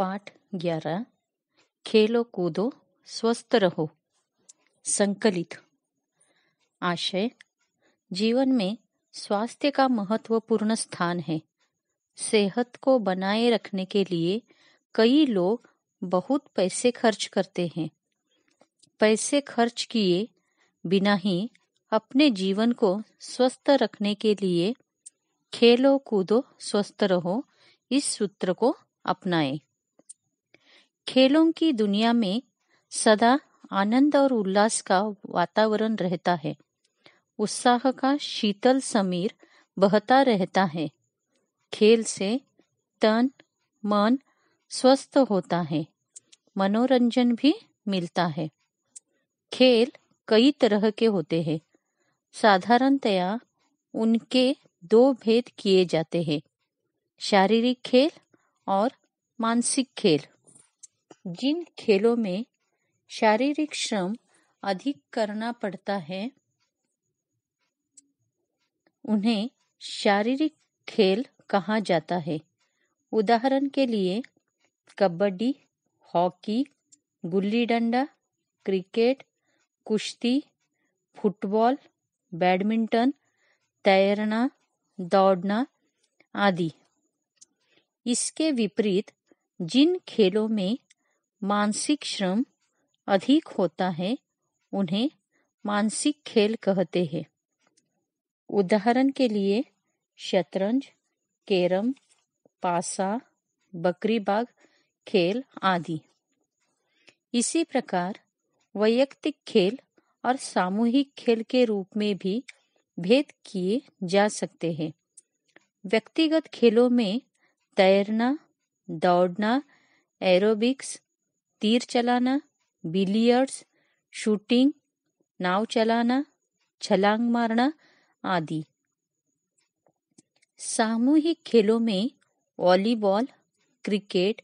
पाठ ग्यारह खेलो कूदो स्वस्थ रहो संकलित आशय जीवन में स्वास्थ्य का महत्वपूर्ण स्थान है सेहत को बनाए रखने के लिए कई लोग बहुत पैसे खर्च करते हैं पैसे खर्च किए बिना ही अपने जीवन को स्वस्थ रखने के लिए खेलो कूदो स्वस्थ रहो इस सूत्र को अपनाएं खेलों की दुनिया में सदा आनंद और उल्लास का वातावरण रहता है उत्साह का शीतल समीर बहता रहता है खेल से तन मन स्वस्थ होता है मनोरंजन भी मिलता है खेल कई तरह के होते हैं साधारणतया उनके दो भेद किए जाते हैं शारीरिक खेल और मानसिक खेल जिन खेलों में शारीरिक श्रम अधिक करना पड़ता है उन्हें शारीरिक खेल कहा जाता है उदाहरण के लिए कबड्डी हॉकी गुल्ली डंडा क्रिकेट कुश्ती फुटबॉल बैडमिंटन तैरना दौड़ना आदि इसके विपरीत जिन खेलों में मानसिक श्रम अधिक होता है उन्हें मानसिक खेल कहते हैं उदाहरण के लिए शतरंज केरम पासा बकरी बाग खेल आदि इसी प्रकार वैयक्तिक खेल और सामूहिक खेल के रूप में भी भेद किए जा सकते हैं व्यक्तिगत खेलों में तैरना दौड़ना एरोबिक्स तीर चलाना बिलियर्ड्स शूटिंग नाव चलाना छलांग मारना आदि सामूहिक खेलों में volleyball cricket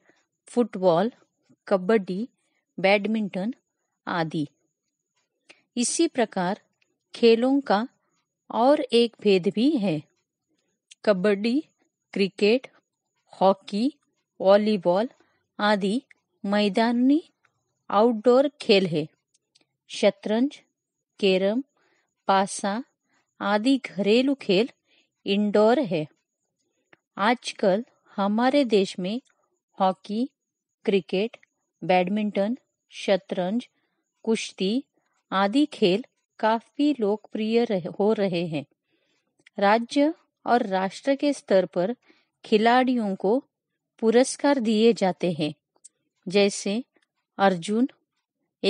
football kabaddi badminton आदि इसी प्रकार खेलों का और एक भेद भी है कबड्डी क्रिकेट हॉकी वॉलीबॉल आदि मैदानी आउटडोर खेल है शतरंज केरम पासा आदि घरेलू खेल इंडोर है आजकल हमारे देश में हॉकी क्रिकेट बैडमिंटन शतरंज कुश्ती आदि खेल काफी लोकप्रिय हो रहे हैं राज्य और राष्ट्र के स्तर पर खिलाड़ियों को पुरस्कार दिए जाते हैं जैसे अर्जुन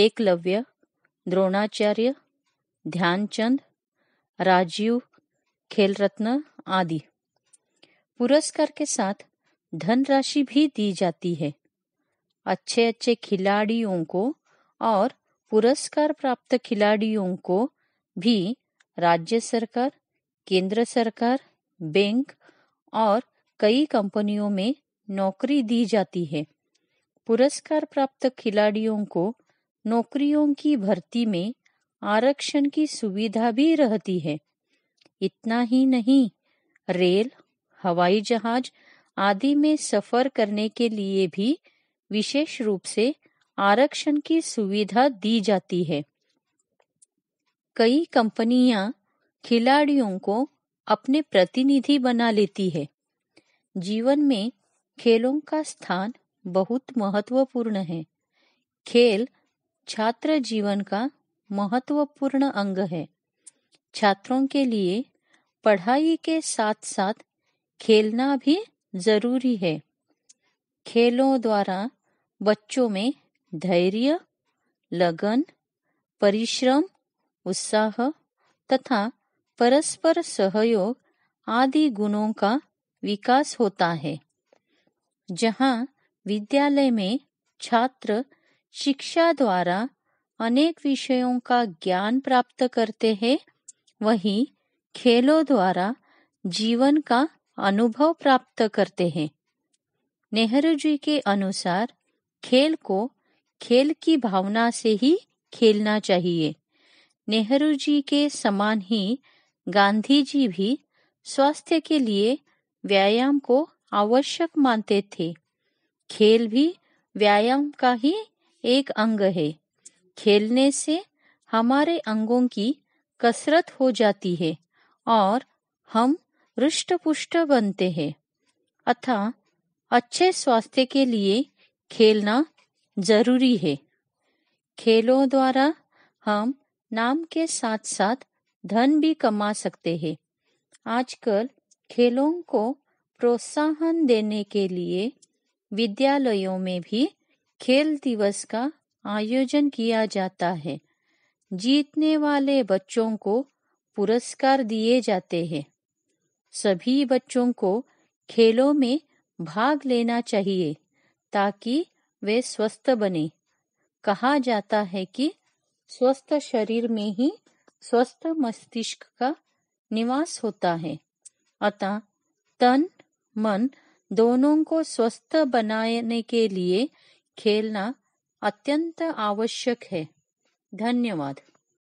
एकलव्य द्रोणाचार्य ध्यानचंद राजीव खेलरत्न आदि पुरस्कार के साथ धनराशि भी दी जाती है अच्छे अच्छे खिलाड़ियों को और पुरस्कार प्राप्त खिलाड़ियों को भी राज्य सरकार केंद्र सरकार बैंक और कई कंपनियों में नौकरी दी जाती है पुरस्कार प्राप्त खिलाड़ियों को नौकरियों की भर्ती में आरक्षण की सुविधा भी रहती है इतना ही नहीं रेल हवाई जहाज आदि में सफर करने के लिए भी विशेष रूप से आरक्षण की सुविधा दी जाती है कई कंपनियां खिलाड़ियों को अपने प्रतिनिधि बना लेती है जीवन में खेलों का स्थान बहुत महत्वपूर्ण है खेल छात्र जीवन का महत्वपूर्ण अंग है छात्रों के लिए पढ़ाई के साथ साथ खेलना भी जरूरी है खेलों द्वारा बच्चों में धैर्य लगन परिश्रम उत्साह तथा परस्पर सहयोग आदि गुणों का विकास होता है जहां विद्यालय में छात्र शिक्षा द्वारा अनेक विषयों का ज्ञान प्राप्त करते हैं वहीं खेलों द्वारा जीवन का अनुभव प्राप्त करते हैं नेहरू जी के अनुसार खेल को खेल की भावना से ही खेलना चाहिए नेहरू जी के समान ही गांधी जी भी स्वास्थ्य के लिए व्यायाम को आवश्यक मानते थे खेल भी व्यायाम का ही एक अंग है खेलने से हमारे अंगों की कसरत हो जाती है और हम हृष्ट पुष्ट बनते हैं अतः अच्छे स्वास्थ्य के लिए खेलना जरूरी है खेलों द्वारा हम नाम के साथ साथ धन भी कमा सकते हैं आजकल खेलों को प्रोत्साहन देने के लिए विद्यालयों में भी खेल दिवस का आयोजन किया जाता है जीतने वाले बच्चों को पुरस्कार दिए जाते हैं सभी बच्चों को खेलों में भाग लेना चाहिए ताकि वे स्वस्थ बने कहा जाता है कि स्वस्थ शरीर में ही स्वस्थ मस्तिष्क का निवास होता है अतः तन मन दोनों को स्वस्थ बनाने के लिए खेलना अत्यंत आवश्यक है धन्यवाद